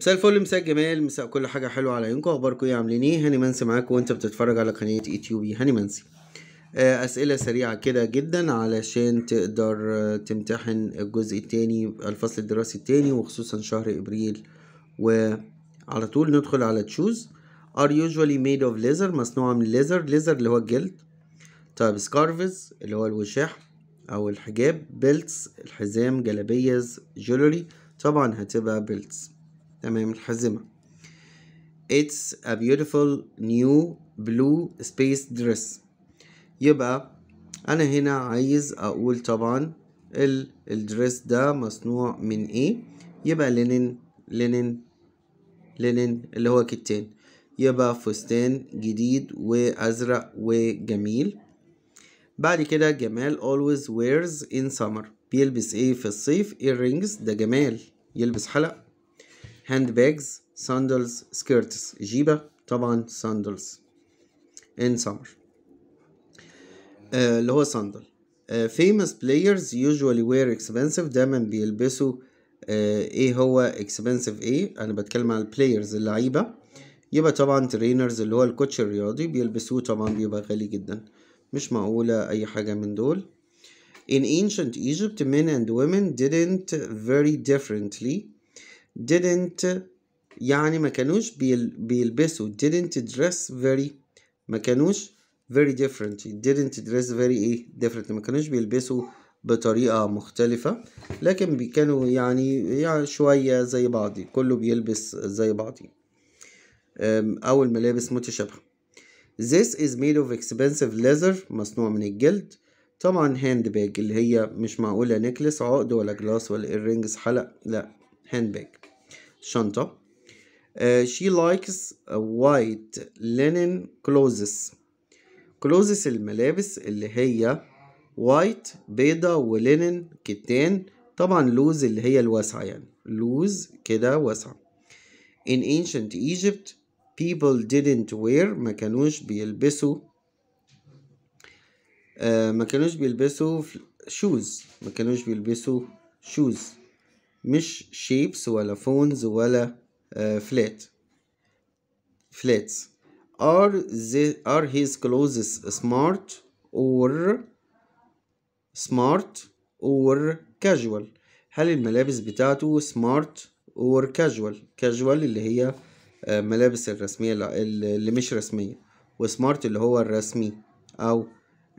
مساء الفل مساء الجمال مساء كل حاجه حلوه على عيونكم اخباركم ايه عاملين ايه هاني منسي معاكم وانت بتتفرج على قناه يوتيوبي e هاني منسي آه، اسئله سريعه كده جدا علشان تقدر آه، تمتحن الجزء التاني الفصل الدراسي التاني وخصوصا شهر ابريل وعلى طول ندخل على تشوز are usually made of leather مصنوعه من الليزر ليزر اللي هو الجلد طيب سكارفز اللي هو الوشاح او الحجاب بيلتس الحزام جلابيز جولري طبعا هتبقى بيلتس تمام الحازمة It's a beautiful new blue space dress يبقى أنا هنا عايز أقول طبعا ال الدرس ده مصنوع من إيه يبقى لينين لينين لينين اللي هو كتان يبقى فستان جديد وأزرق وجميل بعد كده جمال always wears in summer بيلبس ايه في الصيف earrings ده جمال يلبس حلق هاند باجز ساندلز سكيرتس جيبة طبعا ساندلز in summer اللي هو ساندل famous players usually wear expensive دايما بيلبسوا uh, ايه هو expensive ايه انا بتكلم على البلايرز اللعيبة يبقى طبعا ترينرز اللي هو الكوتش الرياضي بيلبسوه طبعا بيبقى غالي جدا مش معقولة اي حاجة من دول In ancient Egypt men and women didn't very differently didn't يعني ما كانوش بيل بيلبسوا didn't dress very ما كانوش very different didn't dress very ايه different ما كانوش بيلبسوا بطريقة مختلفة لكن كانوا يعني يعني شوية زي بعض كله بيلبس زي بعضي أو الملابس متشابهة This is made of expensive leather مصنوع من الجلد طبعا هاند باج اللي هي مش معقولة نيكلس عقد ولا جلاس ولا ايررينجز حلق لا handbag شنطة uh, she likes uh, white linen clothes clothes الملابس اللي هي white بيضة ولينن كتان طبعا لوز اللي هي الواسعة يعني لوز كده واسعة in ancient Egypt people didn't wear ما كانوش بيلبسوا آه ما كانوش بيلبسوا shoes ما كانوش بيلبسوا shoes مش شيبس ولا فونز ولا آه، فلات فلاتس are they, are his clothes smart or smart or casual هل الملابس بتاعته smart or casual casual اللي هي آه، ملابس الرسمية اللي مش رسمية وسمارت اللي هو الرسمي أو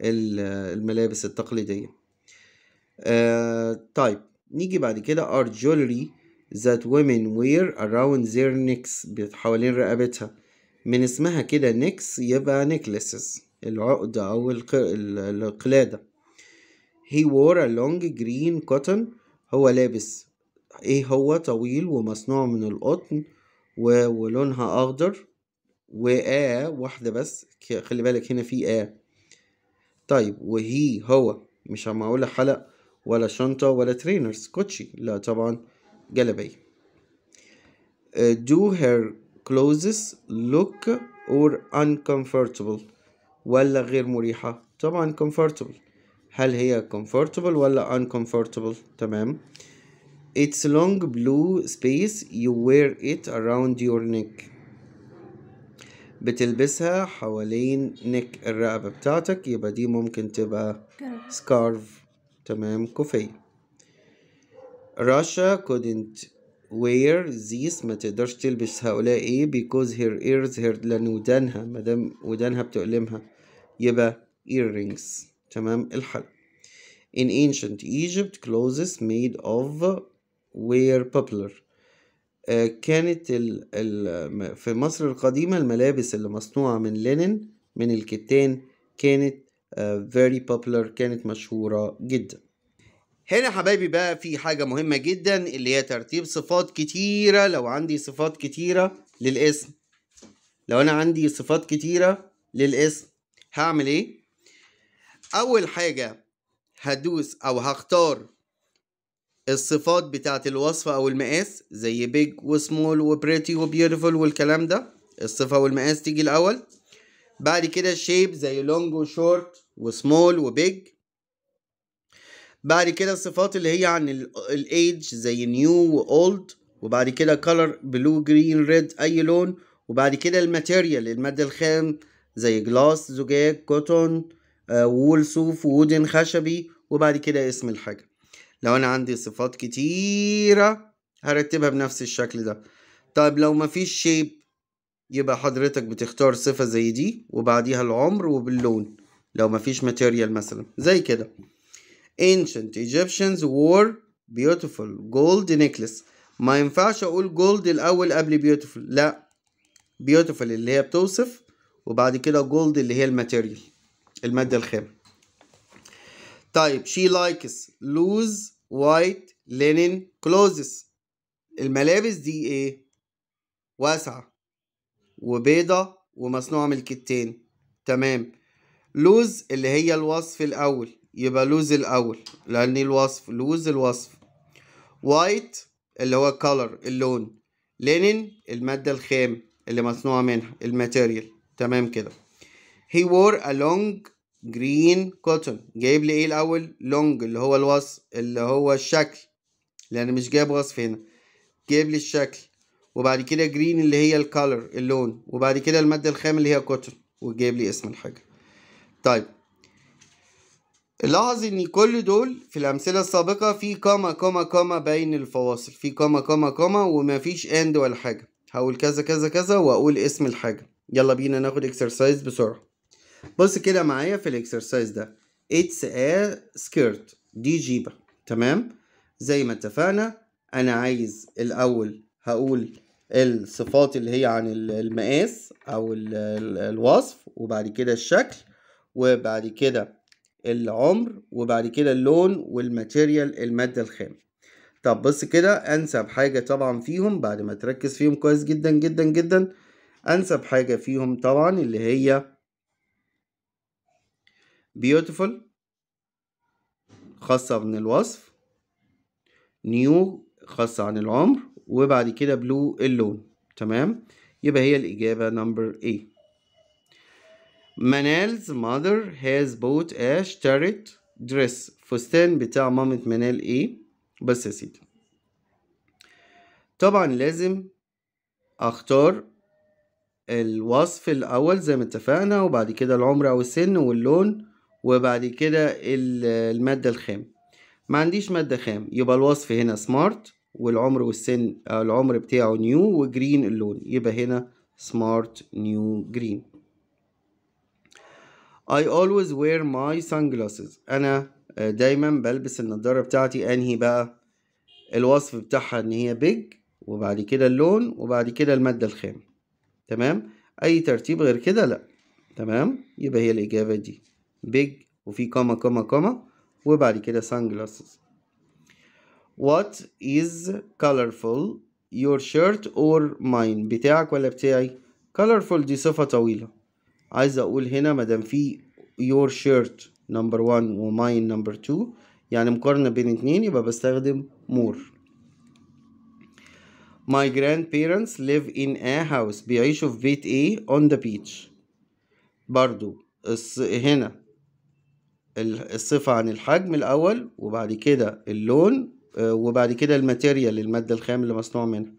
الملابس التقليدية آه، طيب نيجي بعد كده are jewelry that women wear around their necks حوالين رقبتها من اسمها كده necks يبقى necklaces العقدة أو الق... القلادة he wore a long green cotton هو لابس ايه هو طويل ومصنوع من القطن ولونها أخضر و آ واحدة بس خلي بالك هنا في آ طيب وهي هو مش هما أقول حلق ولا شنطة ولا ترينرز كوتشي لا طبعا جلابية do her clothes look or uncomfortable ولا غير مريحة طبعا comfortable هل هي comfortable ولا uncomfortable تمام It's long blue space you wear it around your neck بتلبسها حوالين نك الرقبة بتاعتك يبقى دي ممكن تبقى scarf تمام كوفية Russia couldn't wear these ما تقدرش تلبس هؤلاء ايه because her ears her لأن ودانها مادام ودانها بتؤلمها يبقى earrings تمام الحل In ancient Egypt clothes made of were popular آه، كانت ال ال في مصر القديمة الملابس اللي مصنوعة من لينن من الكتان كانت فيري آه، popular كانت مشهورة جدا هنا حبايبي بقى في حاجة مهمة جدا اللي هي ترتيب صفات كتيرة لو عندي صفات كتيرة للاسم لو أنا عندي صفات كتيرة للاسم هعمل ايه؟ أول حاجة هدوس أو هختار الصفات بتاعة الوصفة أو المقاس زي بيج وسمول وبريتي وبيوتيفول والكلام ده الصفة والمقاس تيجي الأول بعد كده شيب زي لونج وشورت وسمول وبيج بعد كده الصفات اللي هي عن الايدج زي نيو واولد وبعد كده كلر بلو جرين ريد اي لون وبعد كده الماتيريال المادة الخام زي جلاس زجاج كوتون وول آه، صوف وودن خشبي وبعد كده اسم الحاجة لو انا عندي صفات كتيرة هرتبها بنفس الشكل ده طيب لو مفيش شيب يبقى حضرتك بتختار صفة زي دي وبعديها العمر وباللون لو مفيش ماتيريال مثلا زي كده ancient Egyptians wore beautiful gold necklace ما ينفعش اقول gold الاول قبل beautiful لا beautiful اللي هي بتوصف وبعد كده gold اللي هي الماتيريال المادة الخام طيب she likes loose white linen clothes الملابس دي ايه واسعة وبيضة ومصنوعة من الكتان تمام لوز اللي هي الوصف الأول يبقى لوز الأول لأن الوصف لوز الوصف وايت اللي هو color اللون لينين المادة الخام اللي مصنوعة منها الماتيريال تمام كده he wore a long green cotton جايب لي ايه الأول long اللي هو الوصف اللي هو الشكل لأن مش جايب وصف هنا جايب لي الشكل وبعد كده green اللي هي color اللون وبعد كده المادة الخام اللي هي cotton وجايب لي اسم الحاجة طيب لاحظ ان كل دول في الامثله السابقه في كاما كاما كاما بين الفواصل في كاما كاما وما ومفيش اند ولا حاجه هقول كذا كذا كذا واقول اسم الحاجه يلا بينا ناخد اكسرسايز بسرعه بص كده معايا في الاكسرسايز ده اتس ا سكيرت دي جيبه تمام زي ما اتفقنا انا عايز الاول هقول الصفات اللي هي عن المقاس او الوصف وبعد كده الشكل وبعد كده العمر وبعد كده اللون والماتيريال المادة الخام طب بص كده انسب حاجة طبعا فيهم بعد ما تركز فيهم كويس جدا جدا جدا انسب حاجة فيهم طبعا اللي هي beautiful خاصة عن الوصف new خاصة عن العمر وبعد كده blue اللون تمام يبقى هي الإجابة نمبر A منال's mother has bought a shirt dress فستان بتاع مامة منال ايه بس يا سيدي طبعا لازم اختار الوصف الاول زي ما اتفقنا وبعد كده العمر او السن واللون وبعد كده المادة الخام ما عنديش مادة خام يبقى الوصف هنا سمارت والعمر والسن العمر بتاعه نيو وجرين اللون يبقى هنا سمارت نيو جرين I always wear my sunglasses أنا آه، دايما بلبس النضارة بتاعتي أنهي بقى الوصف بتاعها إن هي big وبعد كده اللون وبعد كده المادة الخام تمام أي ترتيب غير كده لأ تمام يبقى هي الإجابة دي big وفي كومة كومة كومة وبعد كده sunglasses What is colorful your shirt or mine بتاعك ولا بتاعي colorful دي صفة طويلة عايز اقول هنا مادام في your shirt number 1 وماين number 2 يعني مقارنة بين اتنين يبقى بستخدم more My grandparents live in a house بيعيشوا في بيت A on the beach برضو الص... هنا الصفة عن الحجم الأول وبعد كده اللون آه، وبعد كده الماتيريال المادة الخام اللي مصنوع منها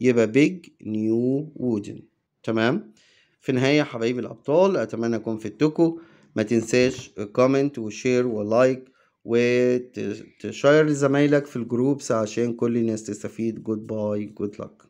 يبقى big new wooden تمام في النهاية حبايبي الأبطال أتمنى أكون فدتكوا ما تنساش كومنت وشير ولايك وتشير لزمايلك في الجروبس عشان كل الناس تستفيد جود باي جود لك